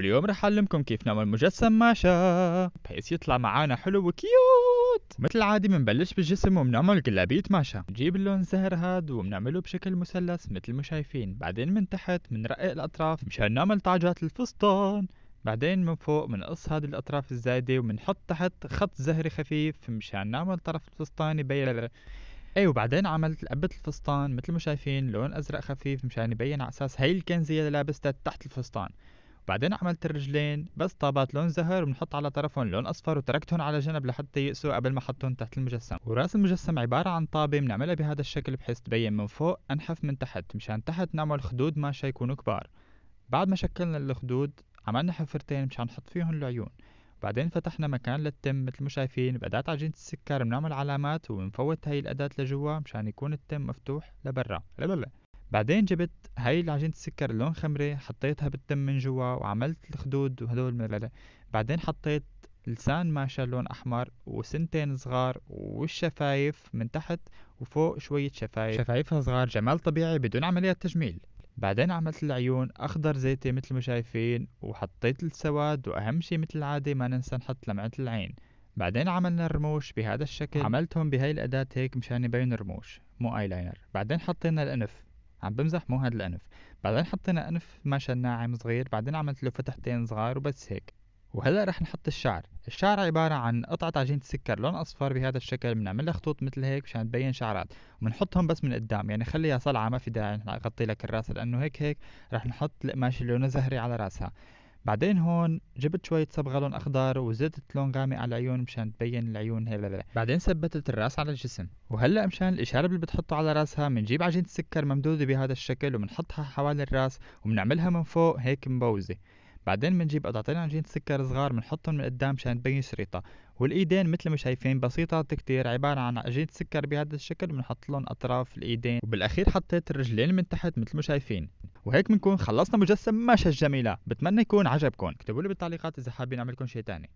واليوم رح أعلمكم كيف نعمل مجسم ماشا بحيث يطلع معانا حلو وكيوت مثل العادي بنبلش بالجسم وبنعمل قلابية ماشا بنجيب اللون الزهر هاد وبنعمله بشكل مثلث مثل ما شايفين بعدين من تحت بنرقق الأطراف مشان نعمل تعجات الفستان بعدين من فوق بنقص هذه الأطراف الزايدة وبنحط تحت خط زهري خفيف مشان نعمل طرف الفستان يبين اي وبعدين عملت لقبة الفستان مثل ما شايفين لون ازرق خفيف مشان يبين على اساس هي الكنزية اللي لابستها تحت الفستان بعدين عملت الرجلين بس طابات لون زهر بنحط على طرفهم لون اصفر وتركتهم على جنب لحتى يقسوا قبل ما احطهم تحت المجسم وراس المجسم عباره عن طابه بنعملها بهذا الشكل بحيث تبين من فوق انحف من تحت مشان تحت نعمل خدود ماشي يكونوا كبار بعد ما شكلنا الخدود عملنا حفرتين مشان نحط فيهم العيون بعدين فتحنا مكان للتم مثل ما شايفين بأداة عجينة السكر بنعمل علامات وبنفوت هاي الأداة لجوا مشان يكون التم مفتوح لبرا لا بعدين جبت هاي العجينة السكر لون خمرة حطيتها بالتم من جوا وعملت الخدود وهدول ملالة بعدين حطيت لسان ماشا لون أحمر وسنتين صغار والشفايف من تحت وفوق شوية شفايف شفايفها صغار جمال طبيعي بدون عمليات تجميل بعدين عملت العيون أخضر زيتي مثل ما شايفين وحطيت السواد وأهم شي مثل العادة ما ننسى نحط لمعة العين بعدين عملنا الرموش بهذا الشكل عملتهم بهاي الأداة هيك مشان يبين الرموش مو ايلاينر بعدين حطينا الأنف عم بمزح مو هاد الأنف بعدين حطينا أنف مشى ناعم صغير بعدين عملت له فتحتين صغار وبس هيك وهلا رح نحط الشعر الشعر عبارة عن قطعة عجينة سكر لون أصفر بهذا الشكل بنعملها خطوط مثل هيك مشان تبين شعرات وبنحطهم بس من قدام يعني خليها صلعة ما في داعي نغطي لك الراس لأنه هيك هيك رح نحط القماش اللي لونه زهري على راسها بعدين هون جبت شوية صبغة لون أخضر وزدت لون غامق على العيون مشان تبين العيون هلا بعدين ثبتت الراس على الجسم وهلا مشان الإشارة اللي بتحطه على راسها بنجيب عجينة سكر ممدودة بهذا الشكل وبنحطها حوالي الراس وبنعملها من فوق هيك مبوزة بعدين بنجيب قطعتين عجينة سكر صغار بنحطهم من قدام مشان تبين شريطة والايدين مثل ما شايفين بسيطة كتير عبارة عن عجينة سكر بهذا الشكل بنحط لهم اطراف الايدين وبالاخير حطيت الرجلين من تحت مثل ما شايفين وهيك بنكون خلصنا مجسم ماشا الجميله بتمنى يكون عجبكم اكتبوا لي بالتعليقات اذا حابين اعملكم شيء ثاني